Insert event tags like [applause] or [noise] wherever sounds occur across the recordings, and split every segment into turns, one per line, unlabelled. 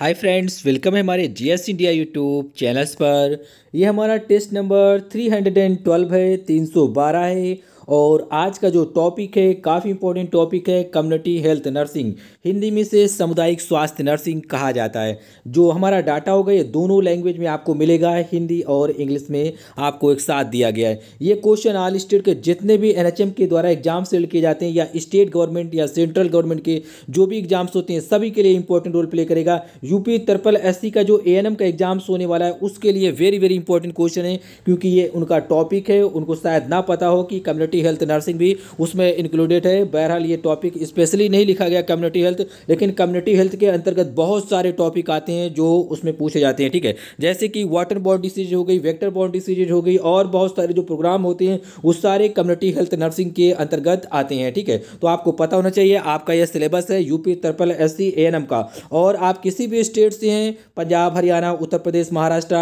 hi friends welcome है हमारे GS India YouTube channels पर यह हमारा test number three hundred and twelve है तीन सौ बारह है और आज का जो टॉपिक है काफ़ी इंपॉर्टेंट टॉपिक है कम्युनिटी हेल्थ नर्सिंग हिंदी में से सामुदायिक स्वास्थ्य नर्सिंग कहा जाता है जो हमारा डाटा होगा ये दोनों लैंग्वेज में आपको मिलेगा हिंदी और इंग्लिश में आपको एक साथ दिया गया है ये क्वेश्चन ऑल स्टेट के जितने भी एन के द्वारा एग्जाम सेल्ड किए जाते हैं या स्टेट गवर्नमेंट या सेंट्रल गवर्नमेंट के जो भी एग्जाम्स होते हैं सभी के लिए इंपॉर्टेंट रोल प्ले करेगा यूपी तरपल एस का जो ए का एग्जाम्स होने वाला है उसके लिए वेरी वेरी इंपॉर्टेंट क्वेश्चन है क्योंकि ये उनका टॉपिक है उनको शायद ना पता हो कि कम्युनिटी कम्युनिटी हेल्थ नर्सिंग भी उसमें इंक्लूडेड है बहरहाल ये टॉपिक स्पेशली नहीं लिखा गया कम्युनिटी हेल्थ लेकिन कम्युनिटी हेल्थ के अंतर्गत बहुत सारे टॉपिक आते हैं जो उसमें पूछे जाते हैं ठीक है जैसे कि वाटर बॉन्ड डिसीज हो गई वेक्टर बॉन्ड डिसीज हो गई और बहुत सारे जो प्रोग्राम होते हैं उस सारे कम्युनिटी हेल्थ नर्सिंग के अंतर्गत आते हैं ठीक है तो आपको पता होना चाहिए आपका यह सिलेबस है यूपी ट्रिपल एस सी का और आप किसी भी स्टेट से हैं पंजाब हरियाणा उत्तर प्रदेश महाराष्ट्र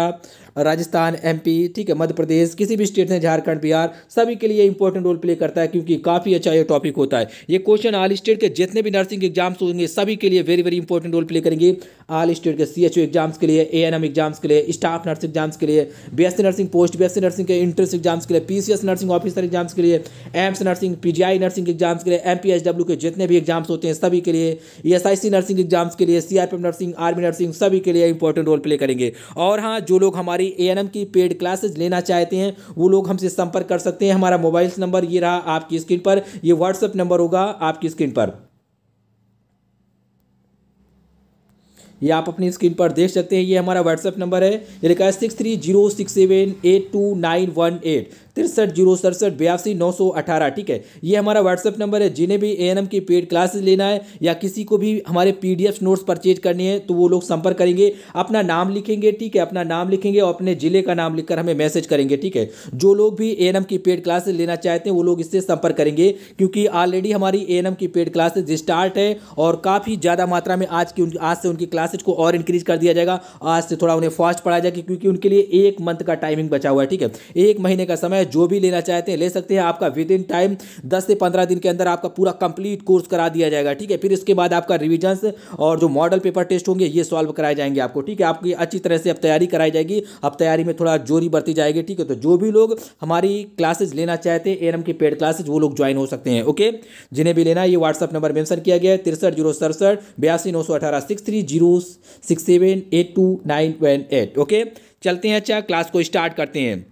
राजस्थान एमपी ठीक है मध्य प्रदेश किसी भी स्टेट से झारखंड बिहार सभी के लिए इंपॉर्टेंट रोल प्ले करता है क्योंकि काफ़ी अच्छा ये टॉपिक होता है ये क्वेश्चन आल स्टेट के जितने भी नर्सिंग एग्जाम्स होंगे सभी के लिए very very important role play करेंगे ऑल स्टेट के सी एग्जाम्स के लिए ए एग्जाम्स के लिए स्टाफ नर्स एग्जाम्स के लिए B nursing post B nursing के इंट्रेंस एग्जाम्स के लिए पी नर्सिंग ऑफिसर एग्जाम्स के लिए AIIMS nursing P nursing exams के लिए एम के जितने भी एग्जाम्स होते हैं सभी के लिए ई नर्सिंग एग्जाम्स के लिए सी नर्सिंग आर्मी नर्सिंग सभी के लिए इंपॉर्टेंट रोल प्ले करेंगे और हाँ जो लोग हमारी हमारी ए की पेड क्लासेज लेना चाहते हैं वो लोग हमसे संपर्क कर सकते हैं हमारा मोबाइल नंबर ये रहा आपकी स्क्रीन पर ये व्हाट्सअप नंबर होगा आपकी स्क्रीन पर ये आप अपनी स्क्रीन पर देख सकते हैं ये हमारा व्हाट्सएप नंबर है ये लिखा है six three zero six seven eight two nine one eight तिरसठ जीरो सड़सठ बयासी नौ सौ अठारह ठीक है ये हमारा व्हाट्सअप नंबर है जिन्हें भी ए की पेड क्लासेस लेना है या किसी को भी हमारे पी नोट्स परचेज करनी है तो वो लोग संपर्क करेंगे अपना नाम लिखेंगे ठीक है अपना नाम लिखेंगे और अपने जिले का नाम लिखकर हमें मैसेज करेंगे ठीक है जो लोग भी ए की पेड क्लासेस लेना चाहते हैं वो लोग इससे संपर्क करेंगे क्योंकि ऑलरेडी हमारी ए की पेड क्लासेज स्टार्ट है और काफ़ी ज़्यादा मात्रा में आज की आज से उनकी क्लासेज को और इंक्रीज कर दिया जाएगा आज से थोड़ा उन्हें फास्ट पढ़ाया जाएगा क्योंकि उनके लिए एक मंथ का टाइमिंग बचा हुआ है ठीक है एक महीने का समय जो भी लेना चाहते हैं ले सकते हैं आपका विद इन टाइम दस से पंद्रह दिन के अंदर आपका पूरा कंप्लीट कोर्स करा दिया जाएगा ठीक है फिर इसके बाद आपका रिविजन्स और जो मॉडल पेपर टेस्ट होंगे ये सॉल्व कराए जाएंगे आपको ठीक है आपकी अच्छी तरह से अब तैयारी कराई जाएगी अब तैयारी में थोड़ा जोरी बरती जाएगी ठीक है तो जो भी लोग हमारी क्लासेज लेना चाहते हैं एनएम की पेड क्लासेज वो लोग ज्वाइन हो सकते हैं ओके जिन्हें भी लेना है ये व्हाट्सअप नंबर मैंसन किया गया है तिरसठ जीरो सड़सठ बयासी नौ सौ अठारह six three zero six seven eight two nine one eight okay चलते हैं अच्छा क्लास को स्टार्ट करते हैं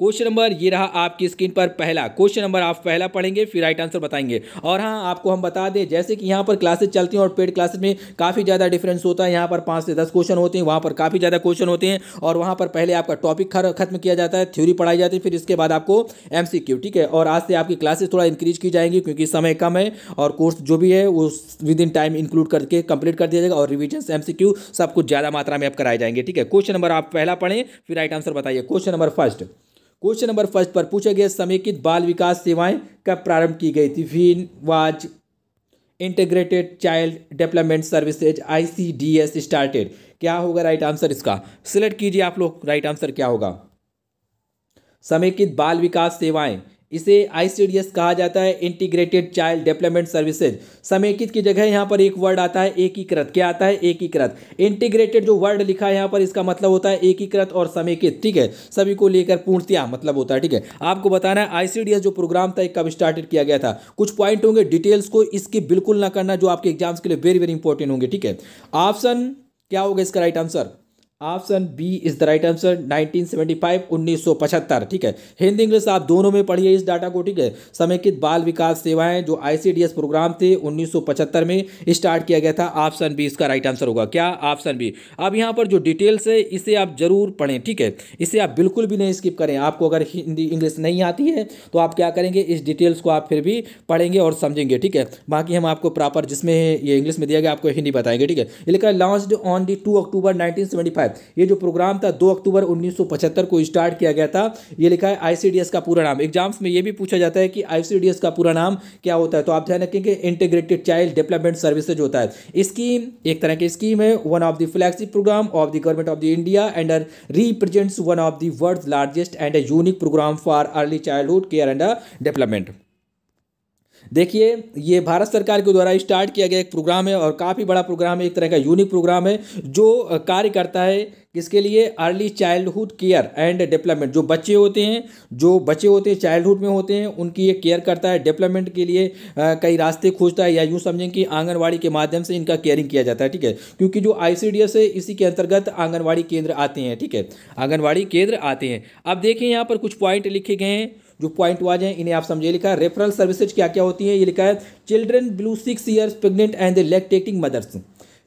क्वेश्चन नंबर ये रहा आपकी स्क्रीन पर पहला क्वेश्चन नंबर आप पहला पढ़ेंगे फिर राइट आंसर बताएंगे और हाँ आपको हम बता दें जैसे कि यहाँ पर क्लासेज चलती हैं और पेड क्लासेज में काफ़ी ज़्यादा डिफरेंस होता है यहाँ पर पाँच से दस क्वेश्चन होते हैं वहाँ पर काफ़ी ज़्यादा क्वेश्चन होते हैं और वहाँ पर पहले आपका टॉपिक खत्म किया जाता है थ्योरी पढ़ाई जाती है फिर इसके बाद आपको एम ठीक है और आज से आपकी क्लासेज थोड़ा इंक्रीज की जाएंगी क्योंकि समय कम है और कोर्स जो भी है वो विद इन टाइम इंक्लूड करके कंप्लीट कर दिया जाएगा और रिविजन एम सब कुछ ज़्यादा मात्रा में आप कराए जाएंगे ठीक है क्वेश्चन नंबर आप पहला पढ़ें फिर राइट आंसर बताइए question number first question number first पर पूछा गया समेकित बाल विकास सेवाएं कब प्रारंभ की गई थी when was integrated child development services ICDS started क्या होगा राइट आंसर इसका सिलेक्ट कीजिए आप लोग राइट आंसर क्या होगा समेकित बाल विकास सेवाएं इसे आई कहा जाता है इंटीग्रेटेड चाइल्ड डेवलपमेंट सर्विसेज समेकित की जगह यहाँ पर एक वर्ड आता है एकीकृत क्या आता है एकीकृत इंटीग्रेटेड जो वर्ड लिखा है यहाँ पर इसका मतलब होता है एकीकृत और समेकित ठीक है सभी को लेकर पूर्णतया मतलब होता है ठीक है आपको बताना है आई जो प्रोग्राम था कब स्टार्टेड किया गया था कुछ पॉइंट होंगे डिटेल्स को इसकी बिल्कुल ना करना जो आपके एग्जाम्स के लिए वेरी वेरी इंपॉर्टेंट होंगे ठीक है ऑप्शन क्या होगा इसका right answer option B is the right answer 1975 1975 ठीक है हिंदी इंग्लिश आप दोनों में पढ़िए इस डाटा को ठीक है समेकित बाल विकास सेवाएं जो आईसीडीएस प्रोग्राम थे 1975 में स्टार्ट किया गया था ऑप्शन बी इसका राइट आंसर होगा क्या ऑप्शन बी अब यहाँ पर जो डिटेल्स है इसे आप जरूर पढ़ें ठीक है इसे आप बिल्कुल भी नहीं स्किप करें आपको अगर हिंदी इंग्लिश नहीं आती है तो आप क्या करेंगे इस डिटेल्स को आप फिर भी पढ़ेंगे और समझेंगे ठीक है बाकी हम आपको प्रॉपर जिसमें ये इंग्लिश में दिया गया आपको हिंदी बताएंगे ठीक है लिखा launch on the two October nineteen है ये जो प्रोग्राम था दो अक्टूबर उन्नीस को स्टार्ट किया गया था ये लिखा है आई का पूरा नाम एग्जाम्स में ये भी पूछा जाता है कि आई का पूरा नाम क्या होता है तो आप ध्यान रखेंगे इंटीग्रेटेड चाइल्ड डेवलपमेंट सर्विसेज होता है स्कीम एक तरह की स्कीम है one of the flagship program of the government of the India and represents one of the world largest and unique program for early childhood care and development देखिए ये भारत सरकार के द्वारा स्टार्ट किया गया एक प्रोग्राम है और काफ़ी बड़ा प्रोग्राम है एक तरह का यूनिक प्रोग्राम है जो कार्य करता है किसके लिए early childhood care and development जो बच्चे होते हैं जो बच्चे होते हैं चाइल्डहुड में होते हैं उनकी ये केयर करता है डेवलपमेंट के लिए कई रास्ते खोजता है या यूँ समझें कि आंगनबाड़ी के माध्यम से इनका केयरिंग किया जाता है ठीक है क्योंकि जो आई है इसी के अंतर्गत आंगनबाड़ी केंद्र आते हैं ठीक है आंगनबाड़ी केंद्र आते हैं अब देखिए यहाँ पर कुछ पॉइंट लिखे गए हैं जो पॉइंट वाइज हैं इन्हें आप समझिए लिखा है रेफरल सर्विसेज क्या क्या होती हैं ये लिखा है children below six years pregnant and the lactating mothers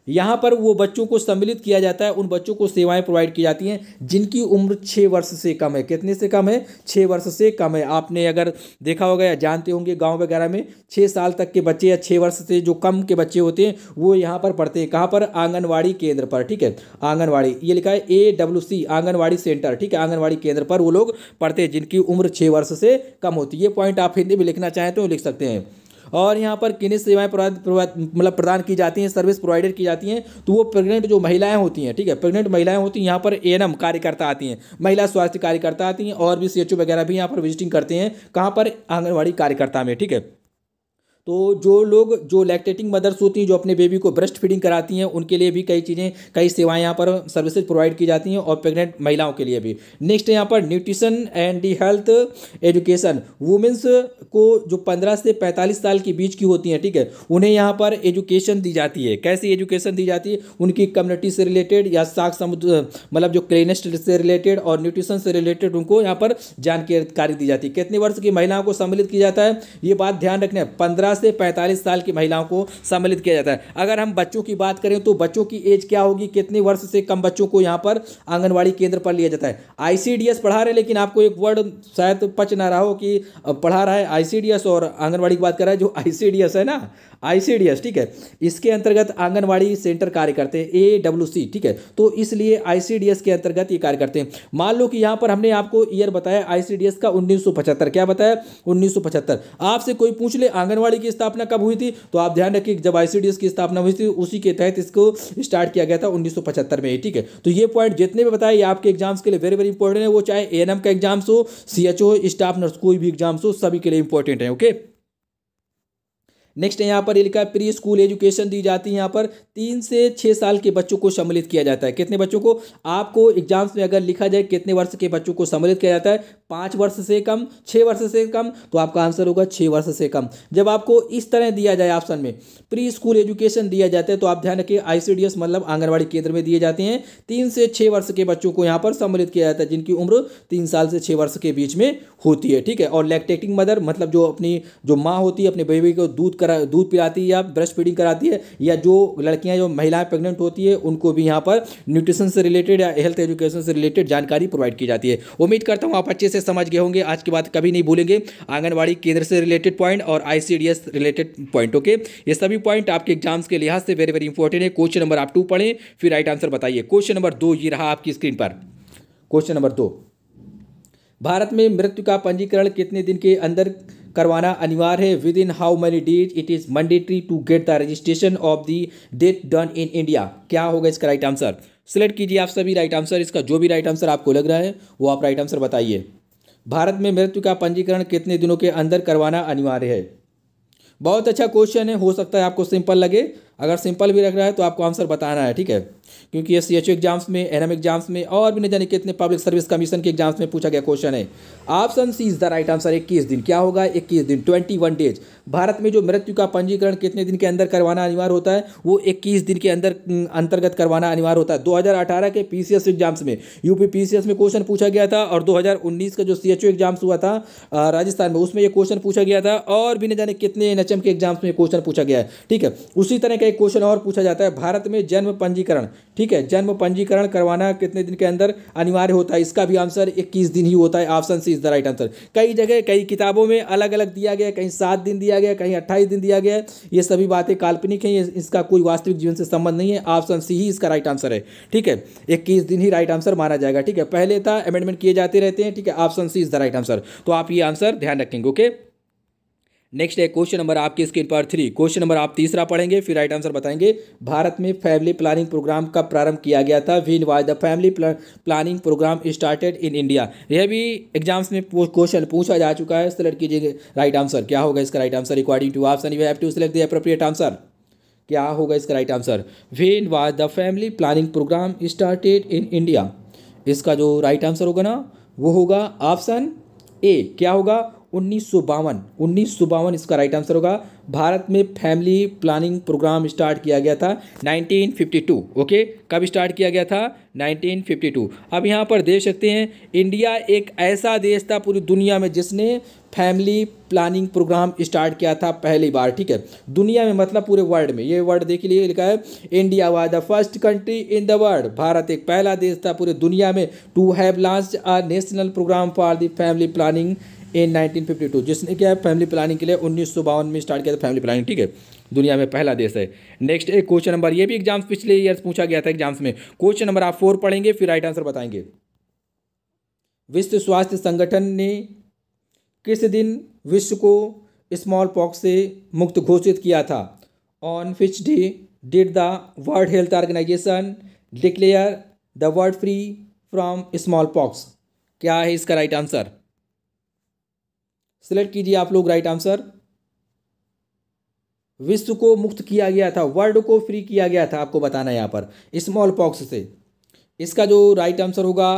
यहाँ पर वो बच्चों को सम्मिलित किया जाता है उन बच्चों को सेवाएं प्रोवाइड की जाती हैं जिनकी उम्र छः वर्ष से कम है कितने से कम है छः वर्ष से कम है आपने अगर देखा होगा या जानते होंगे गाँव वगैरह में छः साल तक के बच्चे या छः वर्ष से जो कम के बच्चे होते हैं वो यहाँ पर पढ़ते हैं कहाँ पर आंगनबाड़ी केंद्र पर ठीक है आंगनबाड़ी ये लिखा है A W C anganwadi centre ठीक है आंगनबाड़ी केंद्र पर वो लोग पढ़ते हैं जिनकी उम्र छः वर्ष से कम होती है ये पॉइंट आप हिंदी में लिखना चाहें तो लिख सकते हैं और यहाँ पर किन्हीं सेवाएं मतलब प्रदान की जाती हैं सर्विस प्रोवाइडेड की जाती हैं तो वो प्रेग्नेंट जो महिलाएं होती हैं ठीक है प्रेग्नेंट महिलाएं होती हैं यहाँ पर ए कार्यकर्ता आती हैं महिला स्वास्थ्य कार्यकर्ता आती हैं और भी सी वगैरह भी यहाँ पर विजिटिंग करते हैं कहाँ पर आंगनबाड़ी कार्यकर्ता में ठीक है तो जो लोग जो लैक्टेटिंग मदर्स होती हैं जो अपने बेबी को ब्रेस्ट फीडिंग कराती हैं उनके लिए भी कई चीज़ें कई सेवाएं यहाँ पर सर्विसेज प्रोवाइड की जाती हैं और प्रेग्नेंट महिलाओं के लिए भी नेक्स्ट यहाँ पर nutrition and health education womens को जो पंद्रह से पैंतालीस साल के बीच की होती हैं ठीक है उन्हें यहाँ पर एजुकेशन दी जाती है कैसी एजुकेशन दी जाती है उनकी कम्युनिटी से रिलेटेड या साग समुद्र मतलब जो क्लीनेस्ट से रिलेटेड और न्यूट्रिशन से रिलेटेड उनको यहाँ पर जानकारी दी जाती है कितने वर्ष की महिलाओं को सम्मिलित किया जाता है ये बात ध्यान रखना है पंद्रह से 45 साल की महिलाओं को सम्मिलित किया जाता है अगर हम बच्चों की बात करें तो बच्चों की एज क्या होगी कितने वर्ष से कम बच्चों को यहाँ पर आंगनबाड़ी केंद्र पर लिया जाता है आई पढ़ा रहे लेकिन आपको एक वर्ड शायद पच ना रहा हो कि पढ़ा रहा है आई और आंगनबाड़ी की बात कर रहा है जो आई है ना आई ठीक है इसके अंतर्गत आंगनबाड़ी सेंटर कार्य करते हैं ए डब्ल्यू सी ठीक है तो इसलिए आई के अंतर्गत ये कार्य करते हैं मान लो कि यहाँ पर हमने आपको ईयर बताया आई का 1975 क्या बताया 1975 आपसे कोई पूछ ले आंगनवाड़ी के की स्थापना कब हुई थी तो आप ध्यान रखिए जब आईसीडीएस की स्थापना हुई थी उसी के तहत इसको स्टार्ट किया गया था उन्नीस में ठीक है तो ये पॉइंट जितने भी बताए आपके एग्जाम्स के लिए वेरी वेरी इंपॉर्टेंट है वो चाहे ए का एग्जाम्स हो सी हो स्टाफ नर्स कोई भी एग्जाम्स हो सभी के लिए इंपॉर्टेंट है ओके नेक्स्ट यहाँ पर लिखा है प्री स्कूल एजुकेशन दी जाती है यहाँ पर तीन से छः साल के बच्चों को सम्मिलित किया जाता है कितने बच्चों को आपको एग्जाम्स में अगर लिखा जाए कितने वर्ष के बच्चों को सम्मिलित किया जाता है पाँच वर्ष से कम छः वर्ष से कम तो आपका आंसर होगा छः वर्ष से कम जब आपको इस तरह दिया जाए ऑप्शन में प्री स्कूल एजुकेशन दिया जाता है तो आप ध्यान रखिए आईसीडीएस मतलब आंगनबाड़ी केंद्र में दिए जाते हैं तीन से छः वर्ष के बच्चों को यहाँ पर सम्मिलित किया जाता है जिनकी उम्र तीन साल से छः वर्ष के बीच में होती है ठीक है और लैक्टेटिंग मदर मतलब जो अपनी जो माँ होती है अपने बेबी को दूध कर करा दूध पिलाती है या ब्रश फीडिंग कराती है या जो लड़कियाँ जो महिलाएं प्रेगनेंट होती है उनको भी यहाँ पर न्यूट्रिशन से रिलेटेड या हेल्थ एजुकेशन से रिलेटेड जानकारी प्रोवाइड की जाती है उम्मीद करता हूँ आप अच्छे से समझ गए होंगे आज की बात कभी नहीं भूलेंगे आंगनबाड़ी केंद्र से रिलेटेड पॉइंट और आई रिलेटेड पॉइंट ओके ये सभी पॉइंट आपके एग्जाम्स के लिहाज से वेरी वेरी इंपॉर्टेंट है क्वेश्चन नंबर आप टू पढ़ें फिर राइट आंसर बताइए क्वेश्चन नंबर दो ये रहा आपकी स्क्रीन पर क्वेश्चन नंबर दो भारत में मृत्यु का पंजीकरण कितने दिन के अंदर करवाना अनिवार्य है within how many days it is mandatory to get the registration of the date done in India क्या होगा इसका राइट आंसर सेलेक्ट कीजिए आप सभी राइट आंसर इसका जो भी राइट आंसर आपको लग रहा है वो आप राइट आंसर बताइए भारत में मृत्यु का पंजीकरण कितने दिनों के अंदर करवाना अनिवार्य है बहुत अच्छा क्वेश्चन है हो सकता है आपको सिंपल लगे अगर सिंपल भी रख रहा है तो आपको आंसर बताना है ठीक है क्योंकि एस सी एच एग्जाम्स में एन एम एग्जाम्स में और भी नहीं जाने कितने पब्लिक सर्विस कमीशन के एग्जाम्स में पूछा गया क्वेश्चन है option C is the right answer इक्कीस दिन क्या होगा इक्कीस दिन ट्वेंटी वन डेज भारत में जो मृत्यु का पंजीकरण कितने दिन के अंदर करवाना अनिवार्य होता है वो इक्कीस दिन के अंदर अंतर्गत करवाना अनिवार्य होता है दो हज़ार अठारह के पी एग्जाम्स में यूपी पी में क्वेश्चन पूछा गया था और दो हज़ार उन्नीस का जो सी एग्जाम्स हुआ था राजस्थान में उसमें यह क्वेश्चन पूछा गया था और भी नहीं जाने कितने एन के एग्जाम्स में क्वेश्चन पूछा गया है ठीक है उसी तरह का एक क्वेश्चन और पूछा जाता है भारत में जन्म पंजीकरण ठीक है जन्म पंजीकरण करवाना कितने दिन के अंदर अनिवार्य होता है इसका भी आंसर इक्कीस दिन ही होता है option C is the right answer कई जगह कई किताबों में अलग अलग दिया गया कहीं सात दिन दिया गया कहीं अट्ठाईस दिन दिया गया ये सभी बातें काल्पनिक हैं इसका कोई वास्तविक जीवन से संबंध नहीं है ऑप्शन सी ही इसका राइट आंसर है ठीक है इक्कीस दिन ही राइट आंसर माना जाएगा ठीक है पहले था अमेंडमेंट किए जाते रहते हैं ठीक है option C is the right answer तो आप ये आंसर ध्यान रखेंगे ओके नेक्स्ट है क्वेश्चन नंबर आपकी स्क्रीन पर थ्री क्वेश्चन नंबर आप तीसरा पढ़ेंगे फिर राइट आंसर बताएंगे भारत में फैमिली प्लानिंग प्रोग्राम का प्रारंभ किया गया था when was the family planning program started in India यह भी एग्जाम्स में क्वेश्चन पूछा जा चुका है सिलेक्ट कीजिए राइट आंसर क्या होगा इसका right answer according to option you have to select the appropriate answer क्या होगा इसका right answer when was the family planning program started in India इसका जो राइट आंसर होगा ना वो होगा ऑप्शन ए क्या होगा उन्नीस सौ बावन उन्नीस सौ बावन इसका राइट आंसर होगा भारत में फैमिली प्लानिंग प्रोग्राम स्टार्ट किया गया था 1952 ओके कब स्टार्ट किया गया था 1952 अब यहाँ पर देख सकते हैं इंडिया एक ऐसा देश था पूरी दुनिया में जिसने फैमिली प्लानिंग प्रोग्राम स्टार्ट किया था पहली बार ठीक है दुनिया में मतलब पूरे वर्ल्ड में ये वर्ड देख लिए लिखा है India was the first country in the world भारत एक पहला देश था पूरे दुनिया में to have launch a national program for the family planning in 1952 जिसने क्या है फैमिली प्लानिंग के लिए उन्नीस में स्टार्ट किया था फैमिली प्लानिंग ठीक है दुनिया में पहला देश है नेक्स्ट एक क्वेश्चन नंबर ये भी एग्जाम्स पिछले ईयर पूछा गया था एग्जाम्स में क्वेश्चन नंबर आप फोर पढ़ेंगे फिर राइट आंसर बताएंगे विश्व स्वास्थ्य संगठन ने किस दिन विश्व को स्मॉल पॉक्स से मुक्त घोषित किया था on which day did the world health organization declare the world free from smallpox क्या है इसका राइट आंसर सेलेक्ट कीजिए आप लोग राइट आंसर विश्व को मुक्त किया गया था वर्ल्ड को फ्री किया गया था आपको बताना यहाँ पर स्मॉल पॉक्स से इसका जो राइट आंसर होगा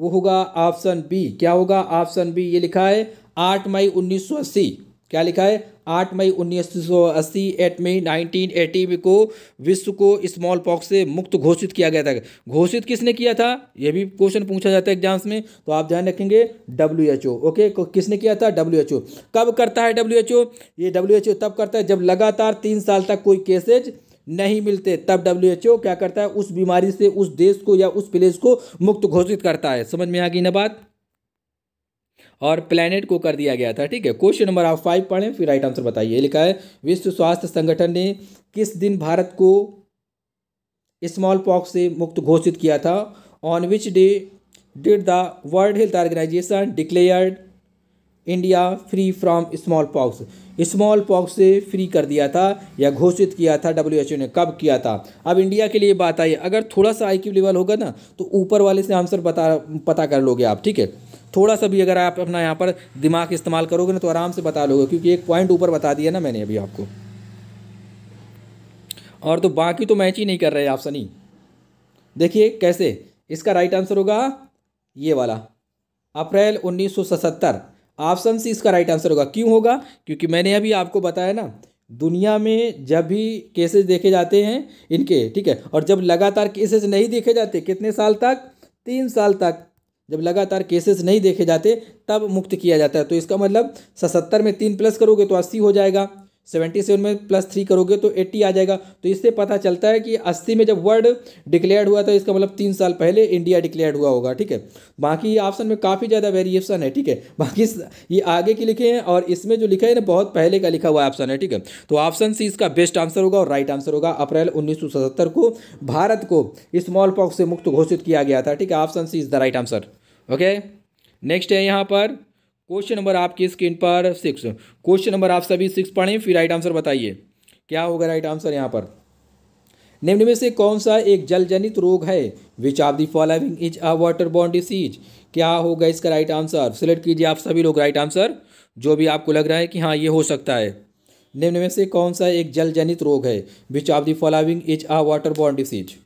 वो होगा ऑप्शन बी क्या होगा ऑप्शन बी ये लिखा है आठ मई उन्नीस सौ अस्सी क्या लिखा है आठ मई उन्नीस सौ अस्सी एट मई नाइनटीन एटी को विश्व को स्मॉल पॉक्स से मुक्त घोषित किया गया था घोषित किसने किया था यह भी क्वेश्चन पूछा जाता है एग्जाम्स में तो आप ध्यान रखेंगे डब्ल्यू एच ओ ओके किसने किया था डब्ल्यू एच ओ कब करता है डब्ल्यू एच ओ ये डब्ल्यू एच ओ तब करता है जब लगातार तीन साल तक कोई केसेज नहीं मिलते तब डब्ल्यू एच ओ क्या करता है उस बीमारी से उस देश को या उस प्लेस को मुक्त घोषित करता है समझ में आ गई ना बात और प्लैनेट को कर दिया गया था ठीक है क्वेश्चन नंबर आप फाइव पढ़ें फिर राइट आंसर बताइए लिखा है विश्व स्वास्थ्य संगठन ने किस दिन भारत को स्मॉल पॉक्स से मुक्त घोषित किया था on which day did the world health organization declared India free from smallpox smallpox से फ्री कर दिया था या घोषित किया था डब्ल्यू एच ओ ने कब किया था अब इंडिया के लिए बात आई अगर थोड़ा सा आई लेवल होगा ना तो ऊपर वाले से आंसर बता पता कर लोगे आप ठीक है थोड़ा सा भी अगर आप अपना यहाँ पर दिमाग इस्तेमाल करोगे ना तो आराम से बता लोगे क्योंकि एक पॉइंट ऊपर बता दिया ना मैंने अभी आपको और तो बाकी तो मैच ही नहीं कर रहे आप सनी देखिए कैसे इसका राइट आंसर होगा ये वाला अप्रैल सतहत्तर ऑप्शन सी इसका राइट आंसर होगा क्यों होगा क्योंकि मैंने अभी आपको बताया ना दुनिया में जब भी केसेस देखे जाते हैं इनके ठीक है और जब लगातार केसेस नहीं देखे जाते कितने साल तक तीन साल तक जब लगातार केसेस नहीं देखे जाते तब मुक्त किया जाता है तो इसका मतलब सतहत्तर में तीन प्लस करोगे तो अस्सी हो जाएगा सेवेंटी सेवन में प्लस थ्री करोगे तो एट्टी आ जाएगा तो इससे पता चलता है कि अस्सी में जब वर्ड डिक्लेयर्ड हुआ था इसका मतलब तीन साल पहले इंडिया डिक्लेयर्ड हुआ होगा ठीक है बाकी ऑप्शन में काफ़ी ज़्यादा वेरिएशन है ठीक है बाकी ये आगे के लिखे हैं और इसमें जो लिखा है ना बहुत पहले का लिखा हुआ ऑप्शन है ठीक है तो ऑप्शन सी इसका बेस्ट आंसर होगा और राइट आंसर होगा अप्रैल उन्नीस को भारत को स्मॉल पॉक्स से मुक्त घोषित किया गया था ठीक है option C is the right answer okay next है यहाँ पर क्वेश्चन नंबर आपकी स्क्रीन पर सिक्स क्वेश्चन नंबर आप सभी सिक्स पढ़ें फिर राइट आंसर बताइए क्या होगा राइट आंसर यहाँ पर निम्न में से कौन सा एक जलजनित रोग है which of the following is a water बॉन्ड डिसीज क्या होगा इसका राइट आंसर सिलेक्ट कीजिए आप सभी लोग राइट आंसर जो भी आपको लग रहा है कि हाँ ये हो सकता है निम्न में से कौन सा एक जलजनित रोग है which of the following is a water बॉन्ड डिसीज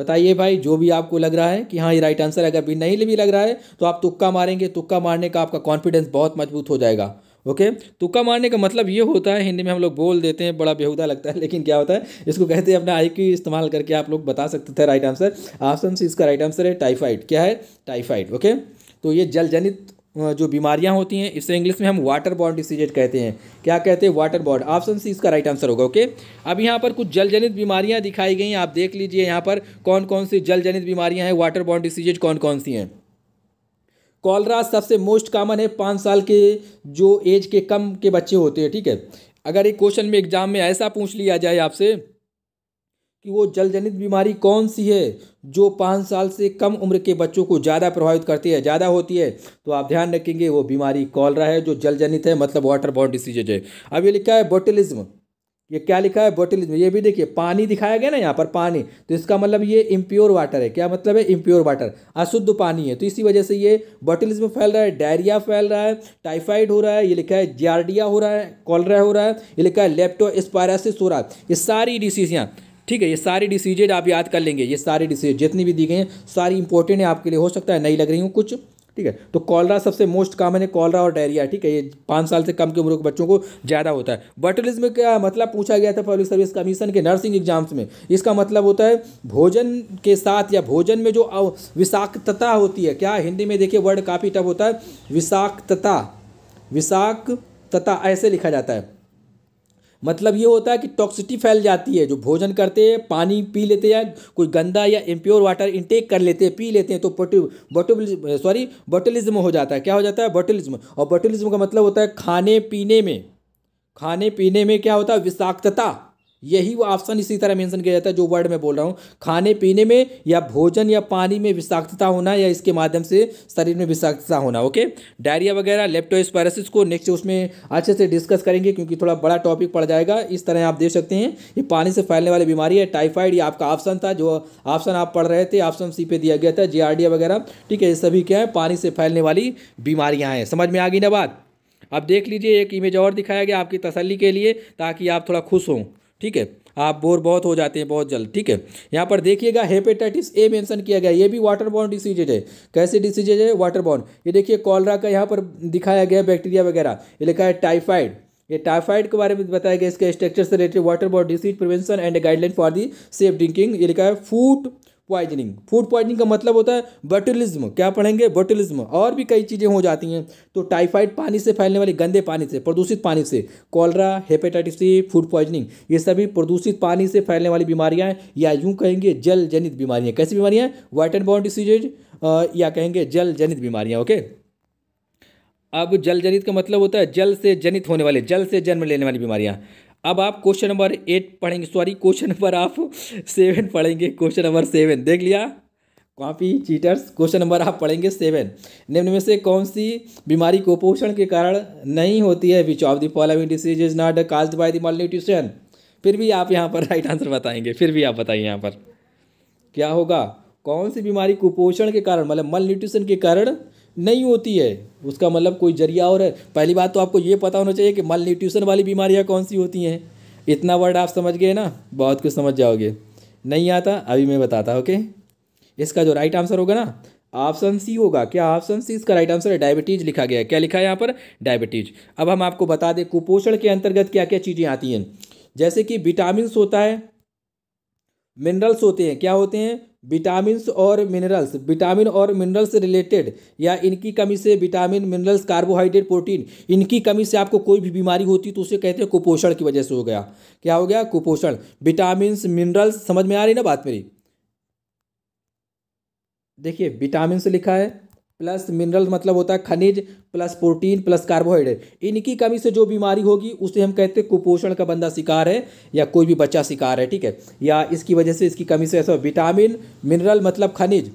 बताइए भाई जो भी आपको लग रहा है कि हाँ ये राइट आंसर अगर भी नहीं भी लग रहा है तो आप तुक्का मारेंगे तुक्का मारने का आपका कॉन्फिडेंस बहुत मजबूत हो जाएगा ओके तुक्का मारने का मतलब ये होता है हिंदी में हम लोग बोल देते हैं बड़ा बेहूदा लगता है [laughs] लेकिन क्या होता है इसको कहते हैं अपना आई क्यू इस्तेमाल करके आप लोग बता सकते थे राइट आंसर ऑप्शन सी इसका राइट आंसर है टाइफाइड क्या है टाइफाइड ओके तो ये जलजनित जो बीमारियां होती हैं इसे इंग्लिश में हम वाटर बॉर्ड डिसीजेज कहते हैं क्या कहते हैं वाटर बॉर्ड ऑप्शन सी इसका राइट आंसर होगा ओके अब यहाँ पर कुछ जल जनित बीमारियाँ दिखाई गई आप देख लीजिए यहाँ पर कौन कौन सी जल जनित बीमारियाँ हैं वाटर बॉर्ड डिसीजेज कौन कौन सी हैं कॉलरा सबसे मोस्ट कॉमन है पाँच साल के जो एज के कम के बच्चे होते हैं ठीक है अगर एक क्वेश्चन में एग्जाम में ऐसा पूछ लिया जाए आपसे कि वो जलजनित बीमारी कौन सी है जो पाँच साल से कम उम्र के बच्चों को ज़्यादा प्रभावित करती है ज़्यादा होती है तो आप ध्यान रखेंगे वो बीमारी कॉलरा है जो जलजनित है मतलब वाटर बॉर्ड डिसीजेज है अब ये लिखा है बोटलिज्म ये क्या लिखा है बोटलिज्म ये भी देखिए पानी दिखाया गया ना यहाँ पर पानी तो इसका मतलब ये इम्प्योर वाटर है क्या मतलब है इम्प्योर वाटर अशुद्ध पानी है तो इसी वजह से ये बोटलिज्म फैल रहा है डायरिया फैल रहा है टाइफाइड हो रहा है ये लिखा है जियार्डिया हो रहा है कॉलरा हो रहा है ये लिखा है लेप्टो हो रहा है ये सारी डिसीज़ यहाँ ठीक है ये सारी डिसीजेज आप याद कर लेंगे ये सारी डिसीज जितनी भी दी गई हैं सारी इंपॉर्टेंट है आपके लिए हो सकता है नहीं लग रही हूँ कुछ ठीक है तो कॉलरा सबसे मोस्ट कॉमन है कॉलरा और डायरिया ठीक है ये पाँच साल से कम की उम्र के बच्चों को ज़्यादा होता है बटलिज्म का मतलब पूछा गया था पब्लिक सर्विस कमीशन के नर्सिंग एग्जाम्स में इसका मतलब होता है भोजन के साथ या भोजन में जो विषाक्तता होती है क्या हिंदी में देखिए वर्ड काफ़ी टफ होता है विषाक्तता विषाक्तता ऐसे लिखा जाता है मतलब ये होता है कि टॉक्सिटी फैल जाती है जो भोजन करते हैं पानी पी लेते हैं कोई गंदा या इम्प्योर वाटर इंटेक कर लेते हैं पी लेते हैं तो बोटुल सॉरी बोटलिज्म हो जाता है क्या हो जाता है बोटलिज्म और बोटलिज्म का मतलब होता है खाने पीने में खाने पीने में क्या होता है विषाक्तता यही वो ऑप्शन इसी तरह मेंशन किया जाता है जो वर्ड में बोल रहा हूँ खाने पीने में या भोजन या पानी में विषाक्तता होना या इसके माध्यम से शरीर में विषाक्तता होना ओके डायरिया वगैरह लेप्टोस्पायरसिस को नेक्स्ट उसमें अच्छे से डिस्कस करेंगे क्योंकि थोड़ा बड़ा टॉपिक पड़ जाएगा इस तरह आप देख सकते हैं ये पानी से फैलने वाली बीमारी है टाइफाइड ये आपका ऑप्शन था जो ऑप्शन आप पढ़ रहे थे ऑप्शन सी पे दिया गया था जी वगैरह ठीक है ये सभी क्या है पानी से फैलने वाली बीमारियाँ हैं समझ में आ गई ना बात अब देख लीजिए एक इमेज और दिखाया गया आपकी तसली के लिए ताकि आप थोड़ा खुश हों ठीक है आप बोर बहुत हो जाते हैं बहुत जल्द ठीक है यहाँ पर देखिएगा हेपेटाइटिस ए मेंशन किया गया ये भी वाटर बॉर्न डिसीजेज है कैसे डिसीजेज है वाटर बॉर्न ये देखिए कॉलरा का यहाँ पर दिखाया गया बैक्टीरिया वगैरह ये लिखा है टाइफाइड ये टाइफाइड के बारे में बताया गया इसके स्ट्रक्चर से related water borne disease prevention and guideline for the safe drinking ये लिखा है फूड पॉइजनिंग फूड पॉइजनिंग का मतलब होता है बटुलिज्म क्या पढ़ेंगे बटुलिज्म और भी कई चीज़ें हो जाती हैं तो टाइफाइड पानी से फैलने वाले गंदे पानी से प्रदूषित पानी से cholera hepatitis C food poisoning ये सभी प्रदूषित पानी से फैलने वाली बीमारियाँ या यूँ कहेंगे जल जनित बीमारियाँ कैसी बीमारियाँ एंड बॉन्ड डिसीजेज या कहेंगे जल जनित बीमारियाँ ओके अब जल जनित का मतलब होता है जल से जनित होने वाले जल से जन्म लेने वाली बीमारियाँ अब आप क्वेश्चन नंबर एट पढ़ेंगे सॉरी क्वेश्चन नंबर आप सेवन पढ़ेंगे क्वेश्चन नंबर सेवन देख लिया कॉपी चीटर्स क्वेश्चन नंबर आप पढ़ेंगे सेवन निम्न में से कौन सी बीमारी कुपोषण के कारण नहीं होती है which of the following disease is not caused by the malnutrition फिर भी आप यहाँ पर राइट आंसर बताएंगे फिर भी आप बताइए यहाँ पर क्या होगा कौन सी बीमारी कुपोषण के कारण मतलब मल न्यूट्रिशन के कारण नहीं होती है उसका मतलब कोई जरिया और है पहली बात तो आपको ये पता होना चाहिए कि मल न्यूट्रिशन वाली बीमारियाँ कौन सी होती हैं इतना वर्ड आप समझ गए ना बहुत कुछ समझ जाओगे नहीं आता अभी मैं बताता ओके इसका जो राइट आंसर होगा ना ऑप्शन सी होगा क्या ऑप्शन सी इसका राइट आंसर है डायबिटीज लिखा गया है क्या लिखा है यहाँ पर डायबिटीज अब हम आपको बता दें कुपोषण के अंतर्गत क्या क्या चीज़ें आती हैं जैसे कि विटामिन होता है मिनरल्स होते हैं क्या होते हैं विटामिन और मिनरल्स विटामिन और मिनरल्स रिलेटेड या इनकी कमी से विटामिन मिनरल्स कार्बोहाइड्रेट प्रोटीन इनकी कमी से आपको कोई भी बीमारी होती तो उसे कहते हैं कुपोषण की वजह से हो गया क्या हो गया कुपोषण विटामिन मिनरल्स समझ में आ रही ना बात मेरी देखिए विटामिन लिखा है प्लस मिनरल मतलब होता है खनिज प्लस प्रोटीन प्लस कार्बोहाइड्रेट इनकी कमी से जो बीमारी होगी उसे हम कहते हैं कुपोषण का बंदा शिकार है या कोई भी बच्चा शिकार है ठीक है या इसकी वजह से इसकी कमी से ऐसा विटामिन मिनरल मतलब खनिज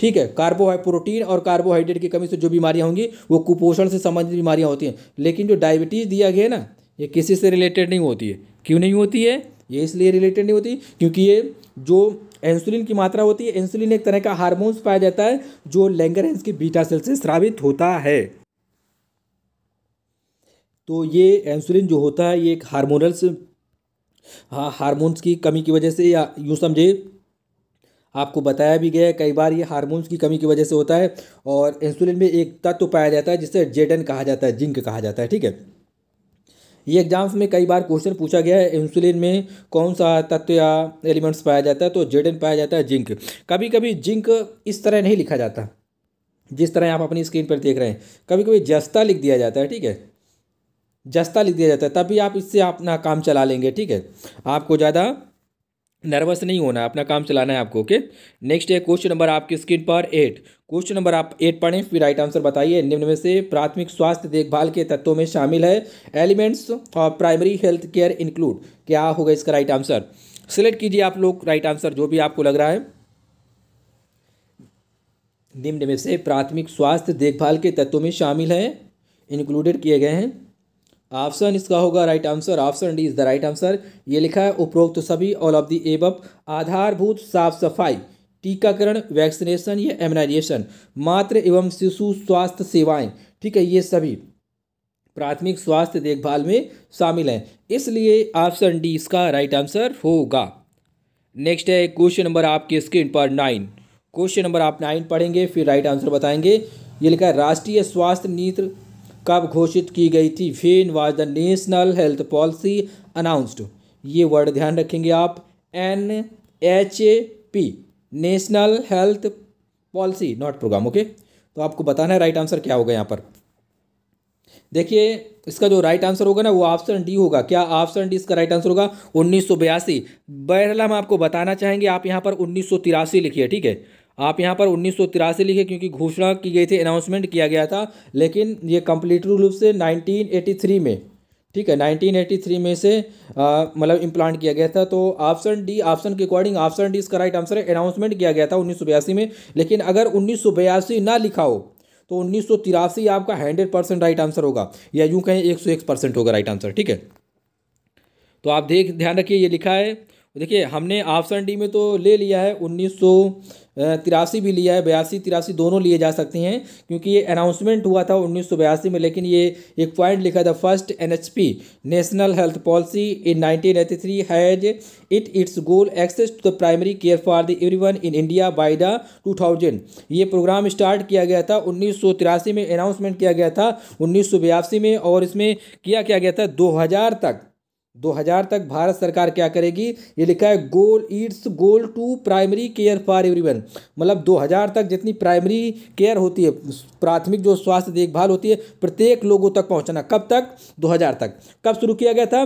ठीक है कार्बोहाइड प्रोटीन और कार्बोहाइड्रेट की कमी से जो बीमारियाँ होंगी वो कुपोषण से संबंधित बीमारियाँ होती हैं लेकिन जो डायबिटीज़ दिया गया है ना ये किसी से रिलेटेड नहीं होती है क्यों नहीं होती है ये इसलिए रिलेटेड नहीं होती क्योंकि ये जो इंसुलिन की मात्रा होती है इंसुलिन एक तरह का हार्मोन्स पाया जाता है जो लेंगर की बीटा सेल से स्रावित होता है तो ये इंसुलिन जो होता है ये एक हार्मोनल्स हाँ हार्मोन्स की कमी की वजह से या यूँ समझे आपको बताया भी गया है कई बार ये हार्मोन्स की कमी की वजह से होता है और इंसुलिन में एक तत्व पाया जाता है जिसे जेडन कहा जाता है जिंक कहा जाता है ठीक है ये एग्जाम्स में कई बार क्वेश्चन पूछा गया है इंसुलिन में कौन सा तत्व या एलिमेंट्स पाया जाता है तो जेडन पाया जाता है जिंक कभी कभी जिंक इस तरह नहीं लिखा जाता जिस तरह आप अपनी स्क्रीन पर देख रहे हैं कभी कभी जस्ता लिख दिया जाता है ठीक है जस्ता लिख दिया जाता है तभी आप इससे अपना काम चला लेंगे ठीक है आपको ज़्यादा नर्वस नहीं होना अपना काम चलाना है आपको ओके नेक्स्ट है क्वेश्चन नंबर आपकी स्क्रीन पर एट क्वेश्चन नंबर आप एट पढ़ें फिर राइट आंसर बताइए निम्न में से प्राथमिक स्वास्थ्य देखभाल के तत्वों में शामिल है एलिमेंट्स और प्राइमरी हेल्थ केयर इंक्लूड क्या होगा इसका राइट आंसर सेलेक्ट कीजिए आप लोग राइट आंसर जो भी आपको लग रहा है निम्न में से प्राथमिक स्वास्थ्य देखभाल के तत्वों में शामिल है इंक्लूडेड किए गए हैं ऑप्शन इसका होगा right answer option D is the right answer ये लिखा है उपरोक्त तो सभी ऑल ऑफ द एब आधारभूत साफ सफाई टीकाकरण वैक्सीनेशन या इम्यूनाइजेशन मात्र एवं शिशु स्वास्थ्य सेवाएं ठीक है ये सभी प्राथमिक स्वास्थ्य देखभाल में शामिल हैं इसलिए ऑप्शन डी इसका राइट आंसर होगा नेक्स्ट है क्वेश्चन नंबर आपके स्क्रीन पर नाइन क्वेश्चन नंबर आप नाइन पढ़ेंगे फिर राइट आंसर बताएंगे ये लिखा है राष्ट्रीय स्वास्थ्य नीति कब घोषित की गई थी when was the national health policy announced ये वर्ड ध्यान रखेंगे आप N H A P national health policy not program okay तो आपको बताना है राइट आंसर क्या होगा यहाँ पर देखिए इसका जो राइट आंसर होगा ना वो ऑप्शन डी होगा क्या ऑप्शन डी इसका राइट आंसर होगा उन्नीस सौ बयासी बहरहाल हम आपको बताना चाहेंगे आप यहाँ पर उन्नीस सौ तिरासी लिखिए ठीक है आप यहाँ पर उन्नीस लिखे क्योंकि घोषणा की गई थी अनाउंसमेंट किया गया था लेकिन ये कंप्लीटली रूप से 1983 में ठीक है 1983 में से मतलब इम्प्लांट किया गया था तो ऑप्शन डी ऑप्शन के अकॉर्डिंग ऑप्शन डी इसका राइट आंसर है अनाउंसमेंट किया गया था उन्नीस में लेकिन अगर उन्नीस ना लिखा हो तो उन्नीस आपका हंड्रेड परसेंट राइट आंसर होगा या यूँ कहें एक सौ एक परसेंट होगा राइट आंसर ठीक है तो आप देख ध्यान रखिए ये लिखा है देखिए हमने ऑप्शन डी में तो ले लिया है उन्नीस सौ तिरासी भी लिया है बयासी तिरासी दोनों लिए जा सकते हैं क्योंकि ये अनाउंसमेंट हुआ था उन्नीस में लेकिन ये एक पॉइंट लिखा था first NHP national health policy in nineteen eighty three has it its goal access to the primary care for the one in India by the thousand ये प्रोग्राम स्टार्ट किया गया था उन्नीस में अनाउंसमेंट किया गया था उन्नीस में और इसमें किया क्या गया था दो तक 2000 तक भारत सरकार क्या करेगी ये लिखा है goal its goal to primary care for everyone मतलब 2000 तक जितनी प्राइमरी केयर होती है प्राथमिक जो स्वास्थ्य देखभाल होती है प्रत्येक लोगों तक पहुंचना कब तक 2000 तक कब शुरू किया गया था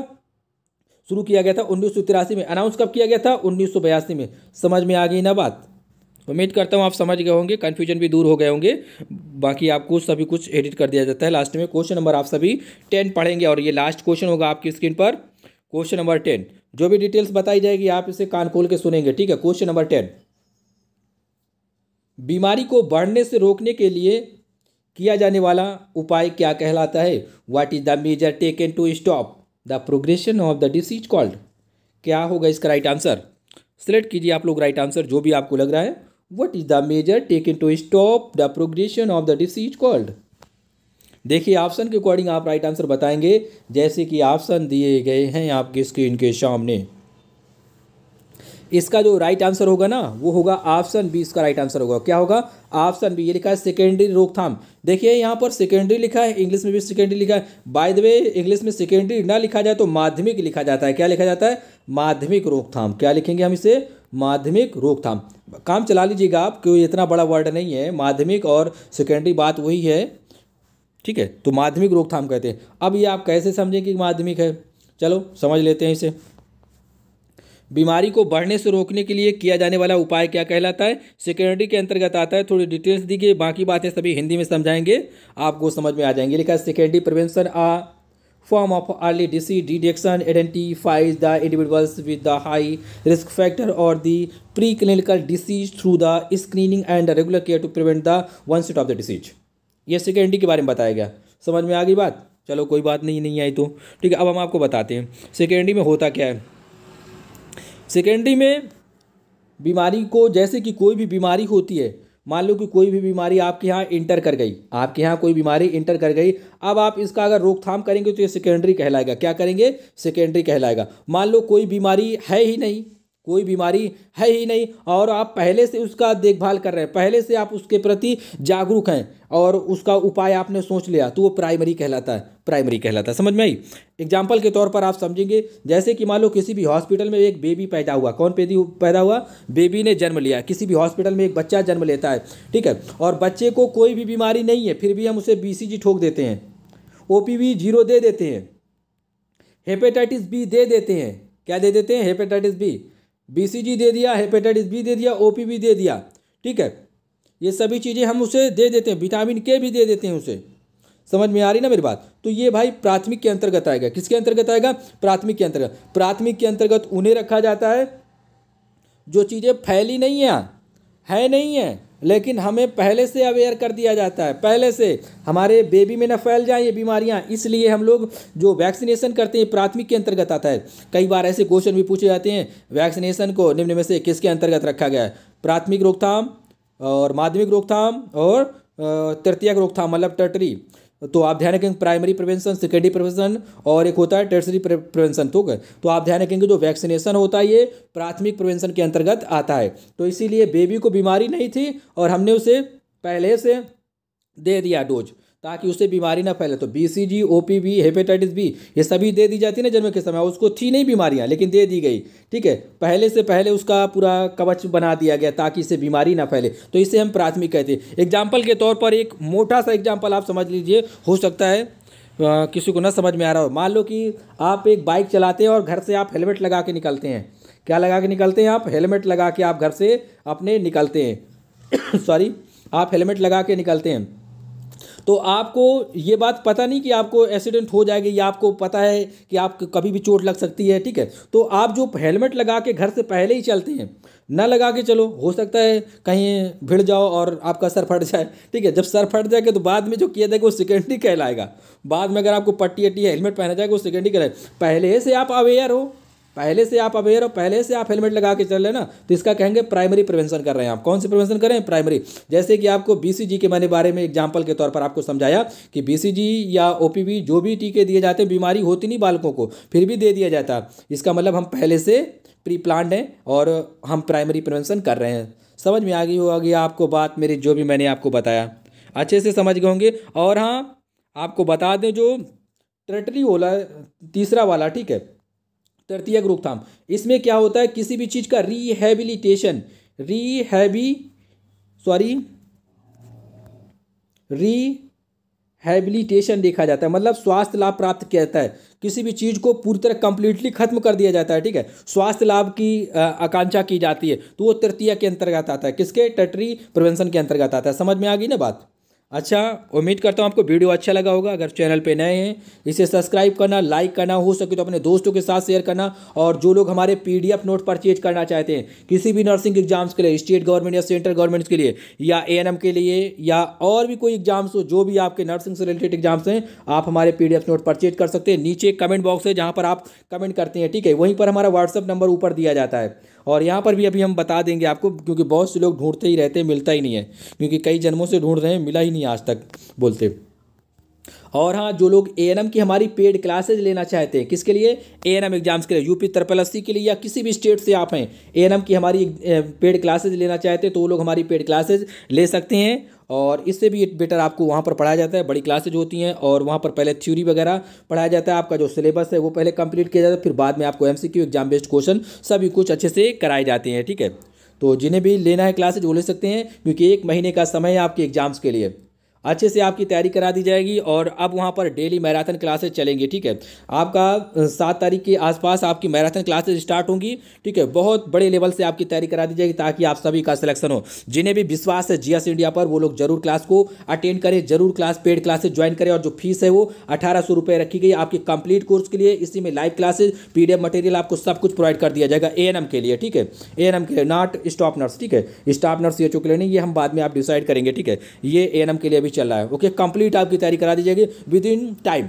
शुरू किया गया था उन्नीस में अनाउंस कब किया गया था उन्नीस में समझ में आ गई ना बात उम्मीद करता हूँ आप समझ गए होंगे कन्फ्यूजन भी दूर हो गए होंगे बाकी आपको सभी कुछ एडिट कर दिया जाता है लास्ट में क्वेश्चन नंबर आप सभी टेन पढ़ेंगे और ये लास्ट क्वेश्चन होगा आपकी स्क्रीन पर क्वेश्चन नंबर टेन जो भी डिटेल्स बताई जाएगी आप इसे कान खोल के सुनेंगे ठीक है क्वेश्चन नंबर टेन बीमारी को बढ़ने से रोकने के लिए किया जाने वाला उपाय क्या कहलाता है what is the measure taken to stop the progression of the disease called क्या होगा इसका राइट आंसर सेलेक्ट कीजिए आप लोग राइट आंसर जो भी आपको लग रहा है what is the measure taken to stop the progression of the disease called देखिए ऑप्शन के अकॉर्डिंग आप राइट आंसर बताएंगे जैसे कि ऑप्शन दिए गए हैं आपकी स्क्रीन के सामने इसका जो राइट आंसर होगा ना वो होगा ऑप्शन बी इसका राइट आंसर होगा क्या होगा ऑप्शन बी ये लिखा है सेकेंडरी रोकथाम देखिए यहाँ पर सेकेंडरी लिखा है इंग्लिश में भी सेकेंडरी लिखा है बाय द वे इंग्लिश में सेकेंडरी ना लिखा जाए तो माध्यमिक लिखा जाता है क्या लिखा जाता है माध्यमिक रोकथाम क्या लिखेंगे हम इसे माध्यमिक रोकथाम काम चला लीजिएगा आप क्यों इतना बड़ा वर्ड नहीं है माध्यमिक और सेकेंडरी बात वही है ठीक है तो माध्यमिक रोकथाम कहते हैं अब ये आप कैसे समझें कि माध्यमिक है चलो समझ लेते हैं इसे बीमारी को बढ़ने से रोकने के लिए किया जाने वाला उपाय क्या कहलाता है सिक्योरिटी के अंतर्गत आता है थोड़ी डिटेल्स दीजिए बाकी बातें सभी हिंदी में समझाएंगे आपको समझ में आ जाएंगे लिखा है security prevention a form of early disease detection identifies the individuals with the high risk factor और the pre clinical disease through the screening and regular care to prevent the onset of the disease ये security के बारे में बताया गया समझ में आ गई बात चलो कोई बात नहीं नहीं आई तो ठीक है अब हम आपको बताते हैं सेकेंडरी में होता क्या है सेकेंडरी में बीमारी को जैसे कि कोई भी बीमारी होती है मान लो कि कोई भी बीमारी आपके यहाँ इंटर कर गई आपके यहाँ कोई बीमारी इंटर कर गई अब आप इसका अगर रोकथाम करेंगे तो ये सेकेंडरी कहलाएगा क्या करेंगे सेकेंडरी कहलाएगा मान लो कोई बीमारी है ही नहीं कोई बीमारी है ही नहीं और आप पहले से उसका देखभाल कर रहे हैं पहले से आप उसके प्रति जागरूक हैं और उसका उपाय आपने सोच लिया तो वो प्राइमरी कहलाता है प्राइमरी कहलाता है समझ में आई एग्जाम्पल के तौर पर आप समझेंगे जैसे कि मान लो किसी भी हॉस्पिटल में एक बेबी पैदा हुआ कौन पैदी पैदा हुआ बेबी ने जन्म लिया किसी भी हॉस्पिटल में एक बच्चा जन्म लेता है ठीक है और बच्चे को कोई भी बीमारी नहीं है फिर भी हम उसे बी ठोक देते हैं ओ जीरो दे देते हैं हेपेटाइटिस बी दे देते हैं क्या दे देते हैं हेपेटाइटिस बी बीसीजी दे दिया हेपेटाइटिस बी दे दिया भी दे दिया ठीक है ये सभी चीज़ें हम उसे दे देते हैं विटामिन के भी दे देते हैं उसे समझ में आ रही ना मेरी बात तो ये भाई प्राथमिक के अंतर्गत आएगा किसके अंतर्गत आएगा प्राथमिक के अंतर्गत प्राथमिक के अंतर्गत उन्हें रखा जाता है जो चीज़ें फैली नहीं है, है नहीं है लेकिन हमें पहले से अवेयर कर दिया जाता है पहले से हमारे बेबी में न फैल जाए ये बीमारियाँ इसलिए हम लोग जो वैक्सीनेशन करते हैं प्राथमिक के अंतर्गत आता है कई बार ऐसे क्वेश्चन भी पूछे जाते हैं वैक्सीनेशन को निम्न में से किसके अंतर्गत रखा गया है प्राथमिक रोकथाम और माध्यमिक रोकथाम और तृतीयक रोकथाम मतलब टर्टरी तो आप ध्यान रखेंगे प्राइमरी प्रिवेंशन सेकेंडरी प्रिवेंशन और एक होता है टर्सरी प्रिवेंशन तो तो आप ध्यान रखेंगे जो वैक्सीनेशन होता है ये प्राथमिक प्रिवेंशन के अंतर्गत आता है तो इसीलिए बेबी को बीमारी नहीं थी और हमने उसे पहले से दे दिया डोज ताकि उसे बीमारी ना फैले तो B C G O P B hepatitis B ये सभी दे दी जाती है ना जन्म के समय उसको थी नहीं बीमारियाँ लेकिन दे दी गई ठीक है पहले से पहले उसका पूरा कवच बना दिया गया ताकि इसे बीमारी ना फैले तो इसे हम प्राथमिक कहते हैं एग्जाम्पल के तौर पर एक मोटा सा एग्जाम्पल आप समझ लीजिए हो सकता है आ, किसी को ना समझ में आ रहा हो मान लो कि आप एक बाइक चलाते हैं और घर से आप हेलमेट लगा के निकलते हैं क्या लगा के निकलते हैं आप हेलमेट लगा के आप घर से अपने निकलते हैं सॉरी [coughs] आप हेलमेट लगा के निकलते हैं तो आपको ये बात पता नहीं कि आपको एक्सीडेंट हो जाएगी या आपको पता है कि आप कभी भी चोट लग सकती है ठीक है तो आप जो हेलमेट लगा के घर से पहले ही चलते हैं ना लगा के चलो हो सकता है कहीं भिड़ जाओ और आपका सर फट जाए ठीक है जब सर फट जाएगा तो बाद में जो किया जाएगा वो सिक्योरिटी कहलाएगा बाद में अगर आपको पट्टी अट्टी हेलमेट पहना जाएगा वो सिक्योरिटी कहलाएगा पहले से आप अवेयर हो पहले से आप अवेयर हो पहले से आप हेलमेट लगा के चल रहे ना तो इसका कहेंगे प्राइमरी प्रिवेंशन कर रहे हैं आप कौन से प्रिवेंशन कर रहे हैं प्राइमरी जैसे कि आपको बीसीजी के मैंने बारे में एग्जाम्पल के तौर पर आपको समझाया कि बीसीजी या ओपीवी जो भी टीके दिए जाते हैं बीमारी होती नहीं बालकों को फिर भी दे दिया जाता इसका मतलब हम पहले से प्री प्लान हैं और हम प्राइमरी प्रिवेंशन कर रहे हैं समझ में आ गई होगी आपको बात मेरी जो भी मैंने आपको बताया अच्छे से समझ गए होंगे और हाँ आपको बता दें जो ट्रेटरी होला तीसरा वाला ठीक है तृतीयक रोकथाम इसमें क्या होता है किसी भी चीज़ का रिहेबिलिटेशन रिहेबी सॉरी रिहेबिलिटेशन देखा जाता है मतलब स्वास्थ्य लाभ प्राप्त किया जाता है किसी भी चीज़ को पूरी तरह कंप्लीटली खत्म कर दिया जाता है ठीक है स्वास्थ्य लाभ की आकांक्षा की जाती है तो वो तृतीय के अंतर्गत आता है किसके टटरी प्रिवेंशन के अंतर्गत आता है समझ में आ गई ना बात अच्छा उम्मीद करता हूँ आपको वीडियो अच्छा लगा होगा अगर चैनल पे नए हैं इसे सब्सक्राइब करना लाइक करना हो सके तो अपने दोस्तों के साथ शेयर करना और जो लोग हमारे पीडीएफ नोट परचेज करना चाहते हैं किसी भी नर्सिंग एग्जाम्स के लिए स्टेट गवर्नमेंट या सेंट्रल गवर्नमेंट्स के लिए या ए के लिए या और भी कोई एग्जाम्स हो जो भी आपके नर्सिंग से रिलेटेड एग्जाम्स हैं आप हमारे पी नोट परचेज कर सकते हैं नीचे कमेंट बॉक्स है जहाँ पर आप कमेंट करते हैं ठीक है वहीं पर हमारा व्हाट्सअप नंबर ऊपर दिया जाता है और यहाँ पर भी अभी हम बता देंगे आपको क्योंकि बहुत से लोग ढूंढते ही रहते मिलता ही नहीं है क्योंकि कई जन्मों से ढूंढ रहे हैं मिला ही नहीं आज तक बोलते और हाँ जो लोग ए की हमारी पेड क्लासेज लेना चाहते हैं किसके लिए ए एग्जाम्स के लिए यूपी त्रिपल अस्सी के लिए या किसी भी स्टेट से आप हैं ए की हमारी पेड क्लासेज लेना चाहते हैं तो वो लोग हमारी पेड क्लासेज ले सकते हैं और इससे भी बेटर आपको वहाँ पर पढ़ाया जाता है बड़ी क्लासेज होती हैं और वहाँ पर पहले थ्योरी वगैरह पढ़ाया जाता है आपका जो सिलेबस है वो पहले कंप्लीट किया जाता है फिर बाद में आपको एमसीक्यू एग्जाम बेस्ड क्वेश्चन सभी कुछ अच्छे से कराए जाते हैं ठीक है तो जिन्हें भी लेना है क्लासेज वो ले सकते हैं क्योंकि एक महीने का समय है आपके एग्जाम्स के लिए अच्छे से आपकी तैयारी करा दी जाएगी और अब वहाँ पर डेली मैराथन क्लासेस चलेंगे ठीक है आपका सात तारीख के आसपास आपकी मैराथन क्लासेस स्टार्ट होंगी ठीक है बहुत बड़े लेवल से आपकी तैयारी करा दी जाएगी ताकि आप सभी का सिलेक्शन हो जिन्हें भी विश्वास है जीएस इंडिया पर वो लोग जरूर क्लास को अटेंड करें जरूर क्लास पेड क्लासेज ज्वाइन करें और जो फीस है वो अठारह सौ रखी गई आपकी कंप्लीट कोर्स के लिए इसी में लाइव क्लासेज पी मटेरियल आपको सब कुछ प्रोवाइड कर दिया जाएगा ए के लिए ठीक है ए के लिए नॉट स्टॉप नर्स ठीक है स्टाफ नर्स ये चुके नहीं ये हम बाद में आप डिसाइड करेंगे ठीक है ये ए के लिए अभी चल रहा है ओके कंप्लीट आपकी तैयारी करा दी जाएगी विद इन टाइम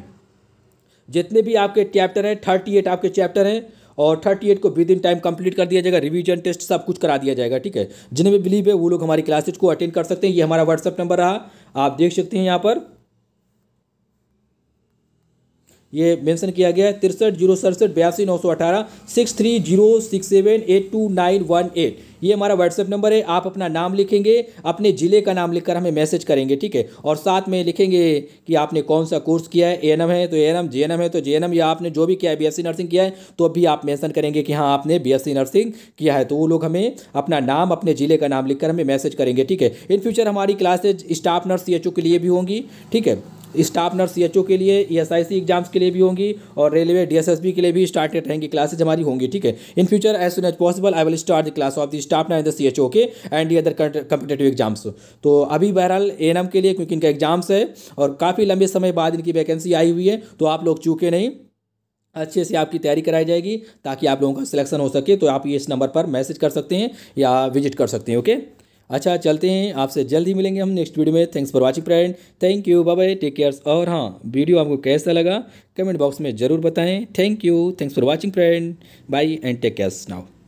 जितने भी आपके चैप्टर हैं थर्टी एट आपके चैप्टर हैं और थर्टी एट को विद इन टाइम कंप्लीट कर दिया जाएगा रिवीजन टेस्ट सब कुछ करा दिया जाएगा ठीक है जिन्हें भी बिलीव है वो लोग हमारी क्लासेज को अटेंड कर सकते हैं ये हमारा व्हाट्सअप नंबर रहा आप देख सकते हैं यहाँ पर ये मेंशन किया गया है तिरसठ जीरो सड़सठ बयासी नौ सौ अठारह six three zero six seven eight two nine one eight ये हमारा व्हाट्सएप नंबर है आप अपना नाम लिखेंगे अपने ज़िले का नाम लिखकर हमें मैसेज करेंगे ठीक है और साथ में लिखेंगे कि आपने कौन सा कोर्स किया है ए है तो ए एन है तो जे या आपने जो भी किया है बी नर्सिंग किया है तो भी आप मैंसन करेंगे कि हाँ आपने बी नर्सिंग किया है तो वो लोग हमें अपना नाम अपने ज़िले का नाम लिख हमें मैसेज करेंगे ठीक है इन फ्यूचर हमारी क्लासेज स्टाफ नर्स सी के लिए भी होंगी ठीक है स्टाफ नर्स सी के लिए ई e एग्जाम्स के लिए भी होंगी और रेलवे डी के लिए भी स्टार्टेड रहेंगी क्लासेज हमारी होंगी ठीक है in future as soon as possible I will start the class of the staff nurse the C H O के and the other competitive exams तो अभी बहरहाल ए के लिए क्योंकि इनका एग्जाम्स है और काफ़ी लंबे समय बाद इनकी वैकेंसी आई हुई है तो आप लोग चूके नहीं अच्छे से आपकी तैयारी कराई जाएगी ताकि आप लोगों का सिलेक्शन हो सके तो आप ये इस नंबर पर मैसेज कर सकते हैं या विजिट कर सकते हैं ओके अच्छा चलते हैं आपसे जल्द ही मिलेंगे हम नेक्स्ट वीडियो में thanks for watching friend thank you bye take cares और हाँ वीडियो आपको कैसा लगा कमेंट बॉक्स में ज़रूर बताएं thank you thanks for watching friend bye and take cares now